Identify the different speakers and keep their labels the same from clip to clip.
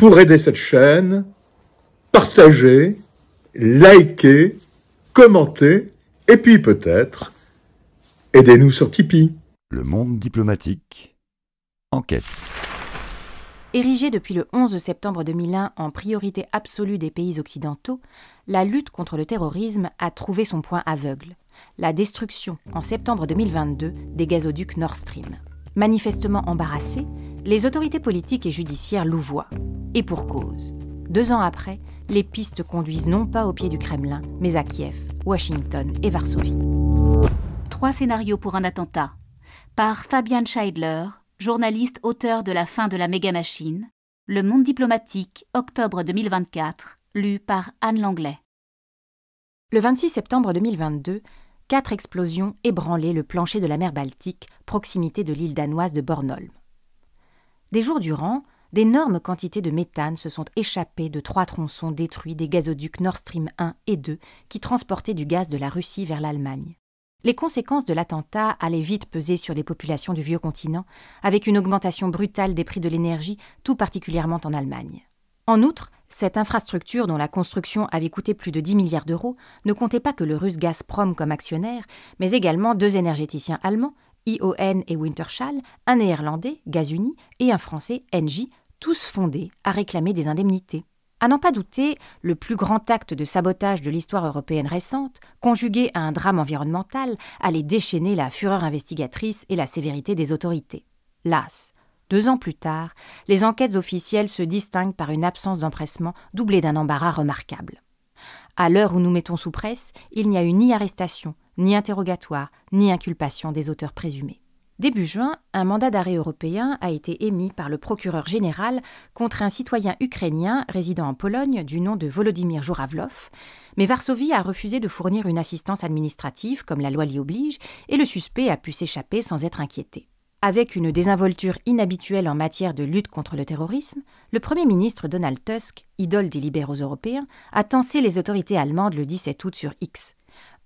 Speaker 1: pour aider cette chaîne, partagez, likez, commentez, et puis peut-être, aidez-nous sur Tipeee. Le monde diplomatique. Enquête. Érigée depuis le 11 septembre 2001 en priorité absolue des pays occidentaux, la lutte contre le terrorisme a trouvé son point aveugle, la destruction en septembre 2022 des gazoducs Nord Stream. Manifestement embarrassée, les autorités politiques et judiciaires louvoient, et pour cause. Deux ans après, les pistes conduisent non pas au pied du Kremlin, mais à Kiev, Washington et Varsovie. Trois scénarios pour un attentat. Par Fabian Scheidler, journaliste auteur de La fin de la méga-machine, Le Monde diplomatique, octobre 2024, lu par Anne Langlais. Le 26 septembre 2022, quatre explosions ébranlaient le plancher de la mer Baltique, proximité de l'île danoise de Bornholm. Des jours durant, d'énormes quantités de méthane se sont échappées de trois tronçons détruits des gazoducs Nord Stream 1 et 2 qui transportaient du gaz de la Russie vers l'Allemagne. Les conséquences de l'attentat allaient vite peser sur les populations du vieux continent, avec une augmentation brutale des prix de l'énergie, tout particulièrement en Allemagne. En outre, cette infrastructure dont la construction avait coûté plus de 10 milliards d'euros ne comptait pas que le russe Gazprom comme actionnaire, mais également deux énergéticiens allemands, ION et Wintershall, un néerlandais, Gazuni, et un français, NJ, tous fondés à réclamer des indemnités. À n'en pas douter, le plus grand acte de sabotage de l'histoire européenne récente, conjugué à un drame environnemental, allait déchaîner la fureur investigatrice et la sévérité des autorités. Las, deux ans plus tard, les enquêtes officielles se distinguent par une absence d'empressement doublée d'un embarras remarquable. À l'heure où nous mettons sous presse, il n'y a eu ni arrestation, ni interrogatoire, ni inculpation des auteurs présumés. Début juin, un mandat d'arrêt européen a été émis par le procureur général contre un citoyen ukrainien résident en Pologne du nom de Volodymyr Jouravlov, mais Varsovie a refusé de fournir une assistance administrative comme la loi l'y oblige, et le suspect a pu s'échapper sans être inquiété. Avec une désinvolture inhabituelle en matière de lutte contre le terrorisme, le Premier ministre Donald Tusk, idole des libéraux européens, a tensé les autorités allemandes le 17 août sur X.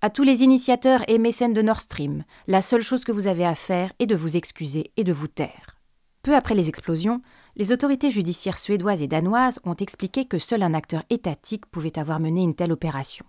Speaker 1: À tous les initiateurs et mécènes de Nord Stream, la seule chose que vous avez à faire est de vous excuser et de vous taire. Peu après les explosions, les autorités judiciaires suédoises et danoises ont expliqué que seul un acteur étatique pouvait avoir mené une telle opération.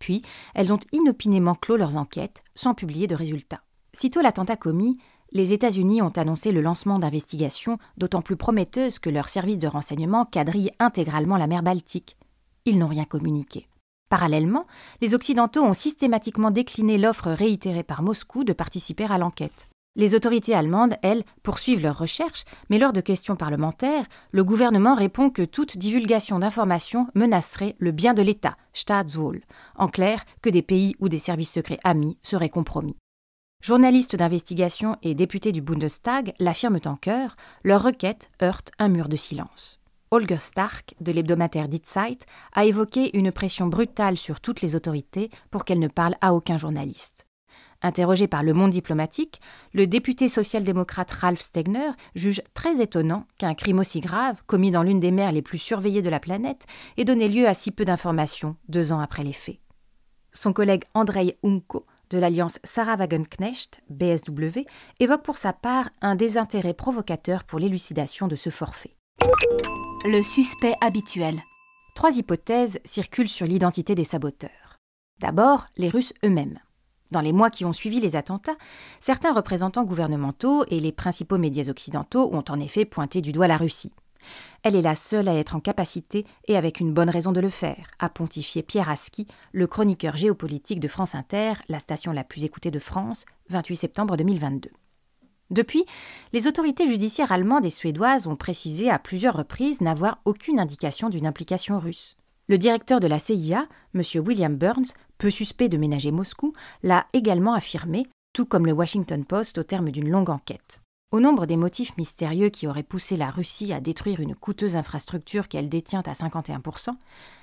Speaker 1: Puis, elles ont inopinément clos leurs enquêtes sans publier de résultats. Sitôt l'attentat commis, les États-Unis ont annoncé le lancement d'investigations d'autant plus prometteuses que leurs services de renseignement quadrillent intégralement la mer Baltique. Ils n'ont rien communiqué. Parallèlement, les Occidentaux ont systématiquement décliné l'offre réitérée par Moscou de participer à l'enquête. Les autorités allemandes, elles, poursuivent leurs recherches, mais lors de questions parlementaires, le gouvernement répond que toute divulgation d'informations menacerait le bien de l'État, Staatswohl, en clair que des pays ou des services secrets amis seraient compromis. Journalistes d'investigation et députés du Bundestag l'affirment en chœur, leur requête heurte un mur de silence. Holger Stark, de l'hebdomadaire Die a évoqué une pression brutale sur toutes les autorités pour qu'elles ne parlent à aucun journaliste. Interrogé par Le Monde diplomatique, le député social-démocrate Ralph Stegner juge très étonnant qu'un crime aussi grave, commis dans l'une des mers les plus surveillées de la planète, ait donné lieu à si peu d'informations deux ans après les faits. Son collègue Andrei Unko, de l'alliance Sarah Wagenknecht, BSW, évoque pour sa part un désintérêt provocateur pour l'élucidation de ce forfait. Le suspect habituel. Trois hypothèses circulent sur l'identité des saboteurs. D'abord, les Russes eux-mêmes. Dans les mois qui ont suivi les attentats, certains représentants gouvernementaux et les principaux médias occidentaux ont en effet pointé du doigt la Russie. Elle est la seule à être en capacité, et avec une bonne raison de le faire, a pontifié Pierre Aski, le chroniqueur géopolitique de France Inter, la station la plus écoutée de France, 28 septembre 2022. Depuis, les autorités judiciaires allemandes et suédoises ont précisé à plusieurs reprises n'avoir aucune indication d'une implication russe. Le directeur de la CIA, M. William Burns, peu suspect de ménager Moscou, l'a également affirmé, tout comme le Washington Post au terme d'une longue enquête. Au nombre des motifs mystérieux qui auraient poussé la Russie à détruire une coûteuse infrastructure qu'elle détient à 51%,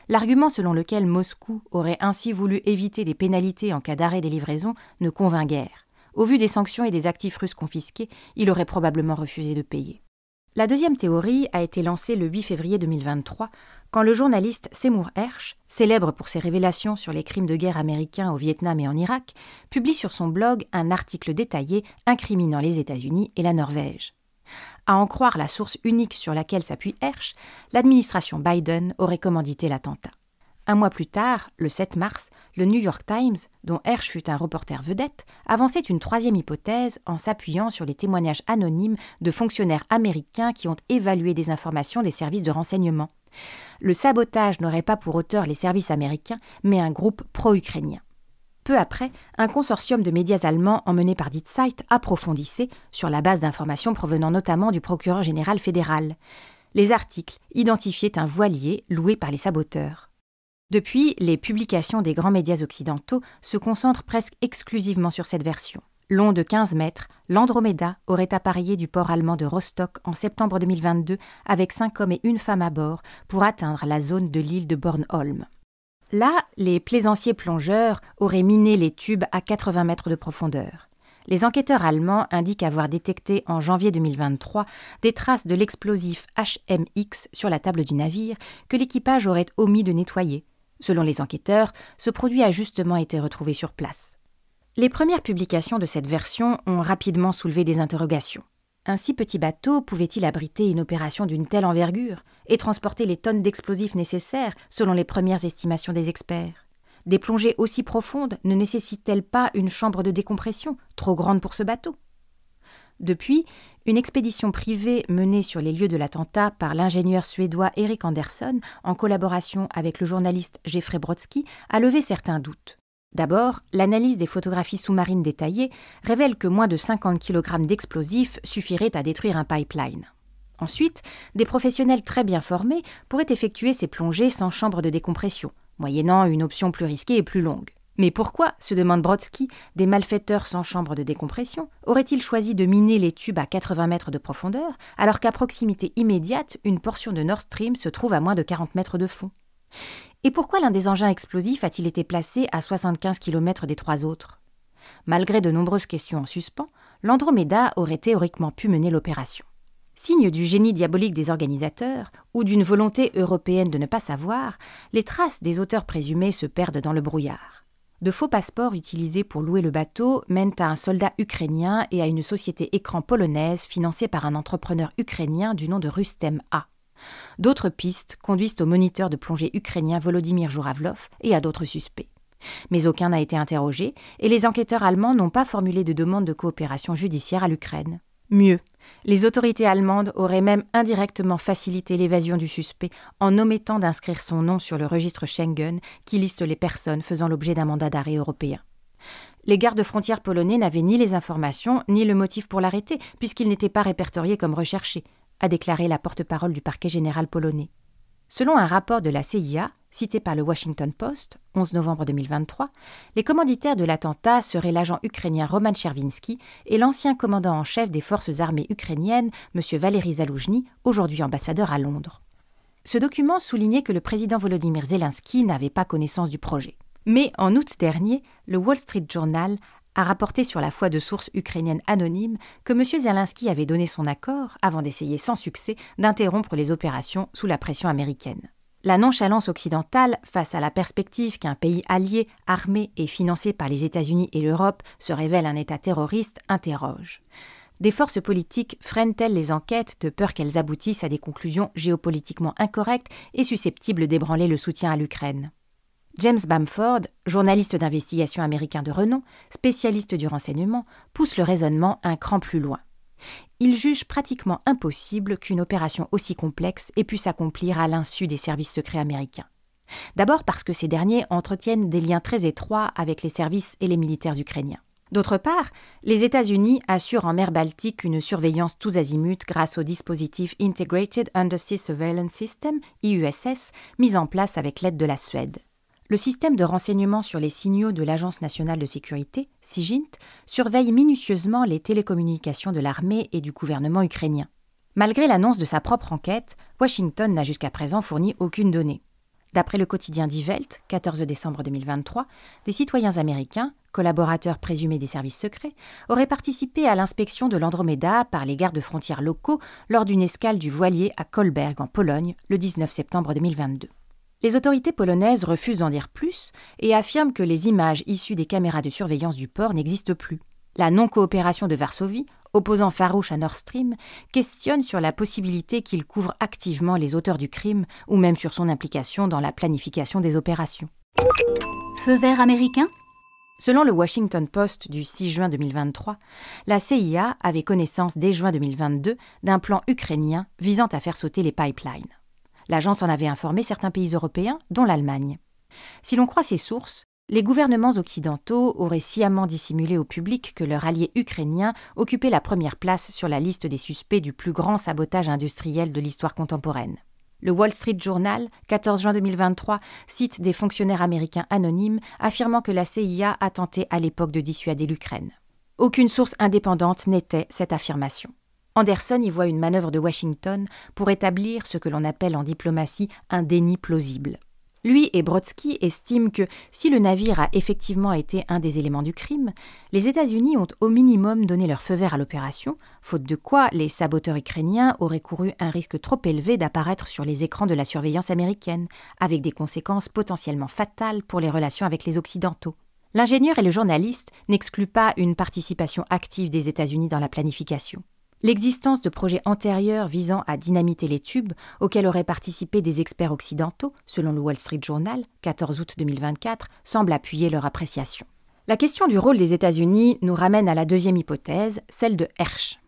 Speaker 1: l'argument selon lequel Moscou aurait ainsi voulu éviter des pénalités en cas d'arrêt des livraisons ne convainc guère. Au vu des sanctions et des actifs russes confisqués, il aurait probablement refusé de payer. La deuxième théorie a été lancée le 8 février 2023, quand le journaliste Seymour Hersh, célèbre pour ses révélations sur les crimes de guerre américains au Vietnam et en Irak, publie sur son blog un article détaillé incriminant les États-Unis et la Norvège. À en croire la source unique sur laquelle s'appuie Hersh, l'administration Biden aurait commandité l'attentat. Un mois plus tard, le 7 mars, le New York Times, dont Hersch fut un reporter vedette, avançait une troisième hypothèse en s'appuyant sur les témoignages anonymes de fonctionnaires américains qui ont évalué des informations des services de renseignement. Le sabotage n'aurait pas pour auteur les services américains, mais un groupe pro-ukrainien. Peu après, un consortium de médias allemands emmené par Die approfondissait, sur la base d'informations provenant notamment du procureur général fédéral. Les articles identifiaient un voilier loué par les saboteurs. Depuis, les publications des grands médias occidentaux se concentrent presque exclusivement sur cette version. Long de 15 mètres, l'Andromeda aurait appareillé du port allemand de Rostock en septembre 2022 avec cinq hommes et une femme à bord pour atteindre la zone de l'île de Bornholm. Là, les plaisanciers plongeurs auraient miné les tubes à 80 mètres de profondeur. Les enquêteurs allemands indiquent avoir détecté en janvier 2023 des traces de l'explosif HMX sur la table du navire que l'équipage aurait omis de nettoyer, Selon les enquêteurs, ce produit a justement été retrouvé sur place. Les premières publications de cette version ont rapidement soulevé des interrogations. Un si petit bateau pouvait-il abriter une opération d'une telle envergure et transporter les tonnes d'explosifs nécessaires selon les premières estimations des experts Des plongées aussi profondes ne nécessitent-elles pas une chambre de décompression trop grande pour ce bateau depuis, une expédition privée menée sur les lieux de l'attentat par l'ingénieur suédois Eric Anderson, en collaboration avec le journaliste Jeffrey Brodsky, a levé certains doutes. D'abord, l'analyse des photographies sous-marines détaillées révèle que moins de 50 kg d'explosifs suffiraient à détruire un pipeline. Ensuite, des professionnels très bien formés pourraient effectuer ces plongées sans chambre de décompression, moyennant une option plus risquée et plus longue. Mais pourquoi, se demande Brodsky, des malfaiteurs sans chambre de décompression auraient-ils choisi de miner les tubes à 80 mètres de profondeur, alors qu'à proximité immédiate, une portion de Nord Stream se trouve à moins de 40 mètres de fond Et pourquoi l'un des engins explosifs a-t-il été placé à 75 km des trois autres Malgré de nombreuses questions en suspens, l'Andromeda aurait théoriquement pu mener l'opération. Signe du génie diabolique des organisateurs, ou d'une volonté européenne de ne pas savoir, les traces des auteurs présumés se perdent dans le brouillard. De faux passeports utilisés pour louer le bateau mènent à un soldat ukrainien et à une société écran polonaise financée par un entrepreneur ukrainien du nom de Rustem A. D'autres pistes conduisent au moniteur de plongée ukrainien Volodymyr Jouravlov et à d'autres suspects. Mais aucun n'a été interrogé et les enquêteurs allemands n'ont pas formulé de demande de coopération judiciaire à l'Ukraine. Mieux, les autorités allemandes auraient même indirectement facilité l'évasion du suspect en omettant d'inscrire son nom sur le registre Schengen qui liste les personnes faisant l'objet d'un mandat d'arrêt européen. Les gardes frontières polonais n'avaient ni les informations ni le motif pour l'arrêter, puisqu'il n'était pas répertorié comme recherché, a déclaré la porte-parole du parquet général polonais. Selon un rapport de la CIA, cité par le Washington Post, 11 novembre 2023, les commanditaires de l'attentat seraient l'agent ukrainien Roman Chervinsky et l'ancien commandant en chef des forces armées ukrainiennes, M. Valery Zaloujny, aujourd'hui ambassadeur à Londres. Ce document soulignait que le président Volodymyr Zelensky n'avait pas connaissance du projet. Mais en août dernier, le Wall Street Journal a rapporté sur la foi de sources ukrainiennes anonymes que M. Zelensky avait donné son accord, avant d'essayer sans succès d'interrompre les opérations sous la pression américaine. La nonchalance occidentale face à la perspective qu'un pays allié, armé et financé par les États-Unis et l'Europe se révèle un État terroriste interroge. Des forces politiques freinent-elles les enquêtes de peur qu'elles aboutissent à des conclusions géopolitiquement incorrectes et susceptibles d'ébranler le soutien à l'Ukraine James Bamford, journaliste d'investigation américain de renom, spécialiste du renseignement, pousse le raisonnement un cran plus loin. Il juge pratiquement impossible qu'une opération aussi complexe ait pu s'accomplir à l'insu des services secrets américains. D'abord parce que ces derniers entretiennent des liens très étroits avec les services et les militaires ukrainiens. D'autre part, les États-Unis assurent en mer Baltique une surveillance tous azimuts grâce au dispositif Integrated Undersea Surveillance System, IUSS, mis en place avec l'aide de la Suède le système de renseignement sur les signaux de l'Agence nationale de sécurité, SIGINT, surveille minutieusement les télécommunications de l'armée et du gouvernement ukrainien. Malgré l'annonce de sa propre enquête, Washington n'a jusqu'à présent fourni aucune donnée. D'après le quotidien Die 14 décembre 2023, des citoyens américains, collaborateurs présumés des services secrets, auraient participé à l'inspection de l'Andromeda par les gardes frontières locaux lors d'une escale du voilier à Kolberg en Pologne le 19 septembre 2022. Les autorités polonaises refusent d'en dire plus et affirment que les images issues des caméras de surveillance du port n'existent plus. La non-coopération de Varsovie, opposant farouche à Nord Stream, questionne sur la possibilité qu'il couvre activement les auteurs du crime ou même sur son implication dans la planification des opérations. Feu vert américain Selon le Washington Post du 6 juin 2023, la CIA avait connaissance dès juin 2022 d'un plan ukrainien visant à faire sauter les pipelines. L'agence en avait informé certains pays européens, dont l'Allemagne. Si l'on croit ces sources, les gouvernements occidentaux auraient sciemment dissimulé au public que leur allié ukrainien occupait la première place sur la liste des suspects du plus grand sabotage industriel de l'histoire contemporaine. Le Wall Street Journal, 14 juin 2023, cite des fonctionnaires américains anonymes affirmant que la CIA a tenté à l'époque de dissuader l'Ukraine. Aucune source indépendante n'était cette affirmation. Anderson y voit une manœuvre de Washington pour établir ce que l'on appelle en diplomatie un déni plausible. Lui et Brodsky estiment que si le navire a effectivement été un des éléments du crime, les États-Unis ont au minimum donné leur feu vert à l'opération, faute de quoi les saboteurs ukrainiens auraient couru un risque trop élevé d'apparaître sur les écrans de la surveillance américaine, avec des conséquences potentiellement fatales pour les relations avec les Occidentaux. L'ingénieur et le journaliste n'excluent pas une participation active des États-Unis dans la planification l'existence de projets antérieurs visant à dynamiter les tubes, auxquels auraient participé des experts occidentaux, selon le Wall Street Journal, 14 août 2024, semble appuyer leur appréciation. La question du rôle des États-Unis nous ramène à la deuxième hypothèse, celle de Hersch.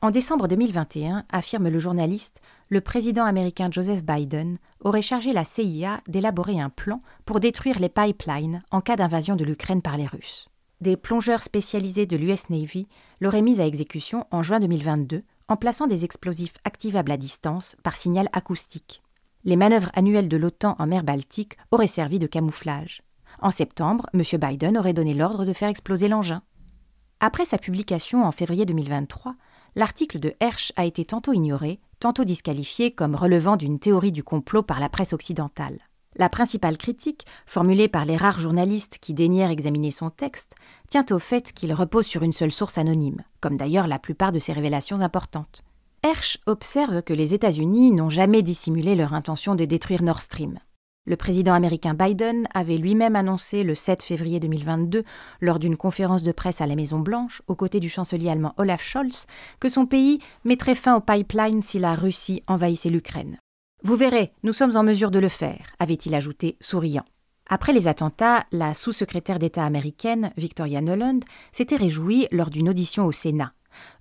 Speaker 1: En décembre 2021, affirme le journaliste, le président américain Joseph Biden aurait chargé la CIA d'élaborer un plan pour détruire les pipelines en cas d'invasion de l'Ukraine par les Russes des plongeurs spécialisés de l'US Navy l'auraient mise à exécution en juin 2022 en plaçant des explosifs activables à distance par signal acoustique. Les manœuvres annuelles de l'OTAN en mer Baltique auraient servi de camouflage. En septembre, M. Biden aurait donné l'ordre de faire exploser l'engin. Après sa publication en février 2023, l'article de Hersch a été tantôt ignoré, tantôt disqualifié comme relevant d'une théorie du complot par la presse occidentale. La principale critique, formulée par les rares journalistes qui daignèrent examiner son texte, tient au fait qu'il repose sur une seule source anonyme, comme d'ailleurs la plupart de ses révélations importantes. Hersch observe que les États-Unis n'ont jamais dissimulé leur intention de détruire Nord Stream. Le président américain Biden avait lui-même annoncé le 7 février 2022, lors d'une conférence de presse à la Maison-Blanche, aux côtés du chancelier allemand Olaf Scholz, que son pays mettrait fin au pipeline si la Russie envahissait l'Ukraine. Vous verrez, nous sommes en mesure de le faire, avait-il ajouté, souriant. Après les attentats, la sous-secrétaire d'État américaine, Victoria Noland, s'était réjouie lors d'une audition au Sénat.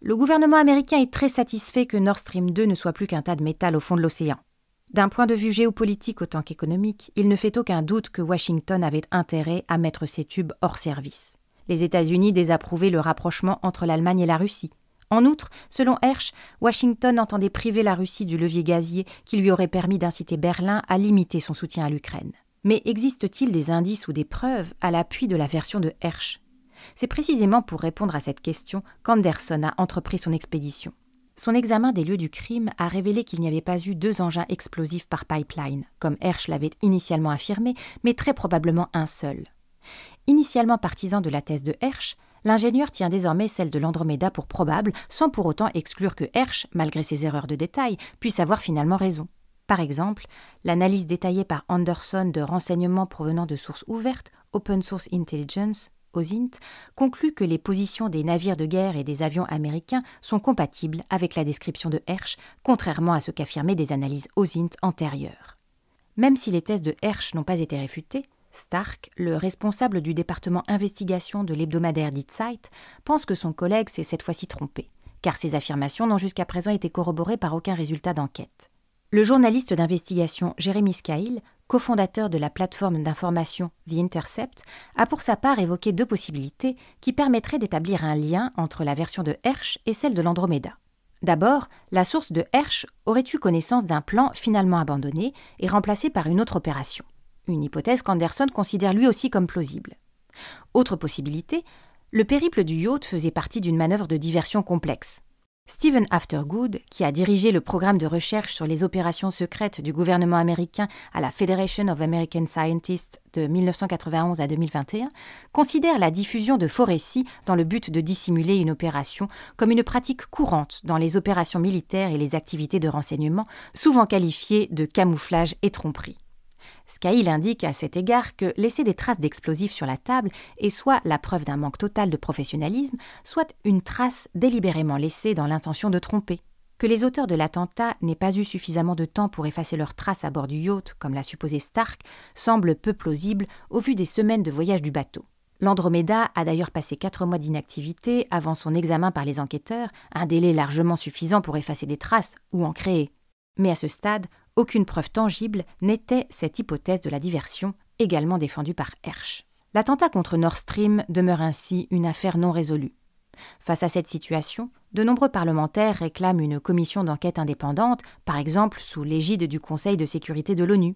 Speaker 1: Le gouvernement américain est très satisfait que Nord Stream 2 ne soit plus qu'un tas de métal au fond de l'océan. D'un point de vue géopolitique autant qu'économique, il ne fait aucun doute que Washington avait intérêt à mettre ses tubes hors service. Les États-Unis désapprouvaient le rapprochement entre l'Allemagne et la Russie. En outre, selon Hersch, Washington entendait priver la Russie du levier gazier qui lui aurait permis d'inciter Berlin à limiter son soutien à l'Ukraine. Mais existe-t-il des indices ou des preuves à l'appui de la version de Hersch C'est précisément pour répondre à cette question qu'Anderson a entrepris son expédition. Son examen des lieux du crime a révélé qu'il n'y avait pas eu deux engins explosifs par pipeline, comme Hersch l'avait initialement affirmé, mais très probablement un seul. Initialement partisan de la thèse de Hersch, L'ingénieur tient désormais celle de l'Andromeda pour probable, sans pour autant exclure que Hersch, malgré ses erreurs de détail, puisse avoir finalement raison. Par exemple, l'analyse détaillée par Anderson de renseignements provenant de sources ouvertes, Open Source Intelligence, OSINT, conclut que les positions des navires de guerre et des avions américains sont compatibles avec la description de Hersch, contrairement à ce qu'affirmaient des analyses OSINT antérieures. Même si les tests de Hersch n'ont pas été réfutées, Stark, le responsable du département investigation de l'hebdomadaire Die pense que son collègue s'est cette fois-ci trompé, car ses affirmations n'ont jusqu'à présent été corroborées par aucun résultat d'enquête. Le journaliste d'investigation Jérémy Scail, cofondateur de la plateforme d'information The Intercept, a pour sa part évoqué deux possibilités qui permettraient d'établir un lien entre la version de Hersch et celle de l'Andromeda. D'abord, la source de Hersch aurait eu connaissance d'un plan finalement abandonné et remplacé par une autre opération une hypothèse qu'Anderson considère lui aussi comme plausible. Autre possibilité, le périple du yacht faisait partie d'une manœuvre de diversion complexe. Stephen Aftergood, qui a dirigé le programme de recherche sur les opérations secrètes du gouvernement américain à la Federation of American Scientists de 1991 à 2021, considère la diffusion de faux récits dans le but de dissimuler une opération comme une pratique courante dans les opérations militaires et les activités de renseignement, souvent qualifiées de camouflage et tromperie. Skyle indique à cet égard que laisser des traces d'explosifs sur la table est soit la preuve d'un manque total de professionnalisme, soit une trace délibérément laissée dans l'intention de tromper. Que les auteurs de l'attentat n'aient pas eu suffisamment de temps pour effacer leurs traces à bord du yacht, comme l'a supposé Stark, semble peu plausible au vu des semaines de voyage du bateau. L'Andromeda a d'ailleurs passé quatre mois d'inactivité avant son examen par les enquêteurs, un délai largement suffisant pour effacer des traces ou en créer. Mais à ce stade, aucune preuve tangible n'était cette hypothèse de la diversion, également défendue par Hersch. L'attentat contre Nord Stream demeure ainsi une affaire non résolue. Face à cette situation, de nombreux parlementaires réclament une commission d'enquête indépendante, par exemple sous l'égide du Conseil de sécurité de l'ONU.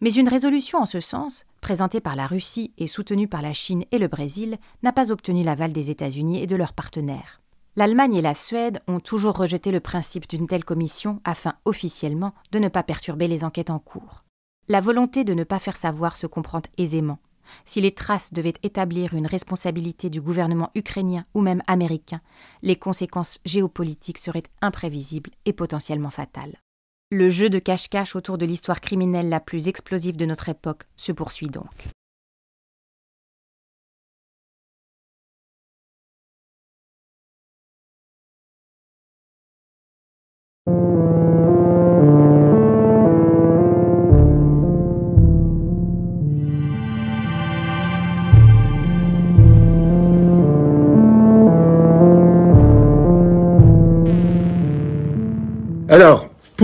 Speaker 1: Mais une résolution en ce sens, présentée par la Russie et soutenue par la Chine et le Brésil, n'a pas obtenu l'aval des États-Unis et de leurs partenaires l'Allemagne et la Suède ont toujours rejeté le principe d'une telle commission afin officiellement de ne pas perturber les enquêtes en cours. La volonté de ne pas faire savoir se comprend aisément. Si les traces devaient établir une responsabilité du gouvernement ukrainien ou même américain, les conséquences géopolitiques seraient imprévisibles et potentiellement fatales. Le jeu de cache-cache autour de l'histoire criminelle la plus explosive de notre époque se poursuit donc.